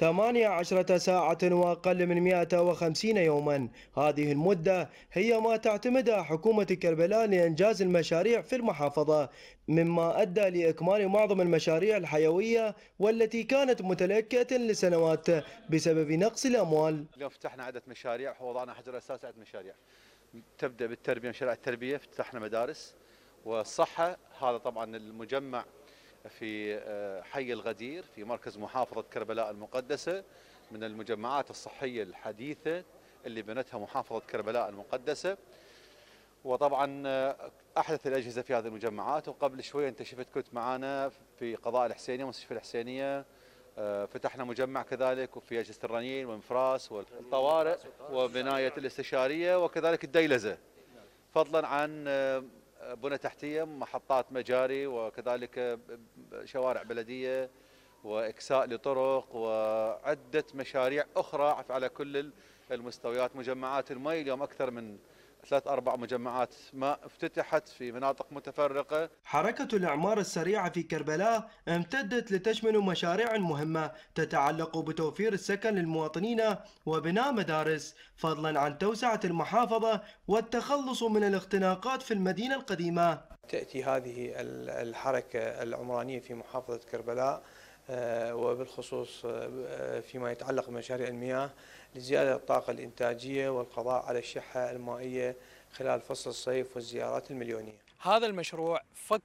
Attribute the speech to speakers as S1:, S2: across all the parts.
S1: ثمانية عشرة ساعة وأقل من 150 يوما هذه المدة هي ما تعتمدها حكومة كربلاء لإنجاز المشاريع في المحافظة مما أدى لإكمال معظم المشاريع الحيوية والتي كانت متلكئة لسنوات بسبب نقص الأموال
S2: اليوم فتحنا عدة مشاريع ووضعنا حجر أساس عدة مشاريع تبدأ بالتربية مشاريع التربية فتحنا مدارس والصحة هذا طبعا المجمع في آه، حي الغدير في مركز محافظة كربلاء المقدسة من المجمعات الصحية الحديثة اللي بنتها محافظة كربلاء المقدسة وطبعا آه، احدث الاجهزه في هذه المجمعات وقبل شوي انت شفت كنت معانا في قضاء الحسينيه مستشفى الحسينيه آه، فتحنا مجمع كذلك وفي اجهزه الرنين والمفراس والطوارئ وبنايه الاستشاريه وكذلك الديلزه فضلا عن بنى تحتيه محطات مجاري وكذلك شوارع بلديه واكساء لطرق وعده مشاريع اخرى على كل المستويات مجمعات المي اليوم اكثر من ثلاث أربع مجمعات ما افتتحت في مناطق متفرقة
S1: حركة الإعمار السريعة في كربلاء امتدت لتشمل مشاريع مهمة تتعلق بتوفير السكن للمواطنين وبناء مدارس فضلا عن توسعة المحافظة والتخلص من الاختناقات في المدينة القديمة
S3: تأتي هذه الحركة العمرانية في محافظة كربلاء آه، وبالخصوص آه، آه، فيما يتعلق بمشاريع المياه لزيادة الطاقة الإنتاجية والقضاء على الشحة المائية خلال فصل الصيف والزيارات المليونية هذا المشروع فك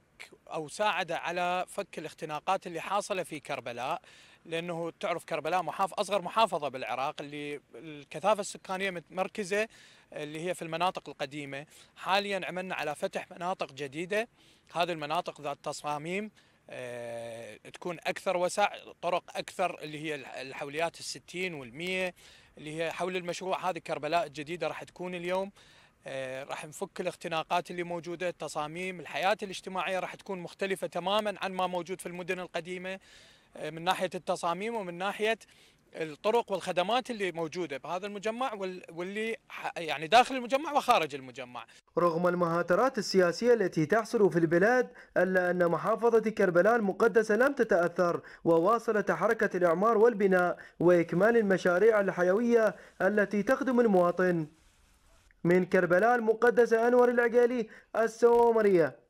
S4: أو ساعد على فك الاختناقات اللي حاصلة في كربلاء لأنه تعرف كربلاء محاف أصغر محافظة بالعراق اللي الكثافة السكانية متمركزة اللي هي في المناطق القديمة حاليا عملنا على فتح مناطق جديدة هذه المناطق ذات تصاميم آه، تكون اكثر وسع طرق اكثر اللي هي الحوليات الستين والمية اللي هي حول المشروع هذه كربلاء الجديده راح تكون اليوم آه، راح نفك الاختناقات اللي موجوده التصاميم الحياه الاجتماعيه راح تكون مختلفه تماما عن ما موجود في المدن القديمه آه، من ناحيه التصاميم ومن ناحيه الطرق والخدمات اللي موجوده بهذا المجمع واللي يعني داخل المجمع وخارج المجمع.
S1: رغم المهاترات السياسيه التي تحصل في البلاد الا ان محافظه كربلاء المقدسه لم تتاثر وواصلت حركه الاعمار والبناء واكمال المشاريع الحيويه التي تخدم المواطن. من كربلاء المقدسه انور العقيلي السومريه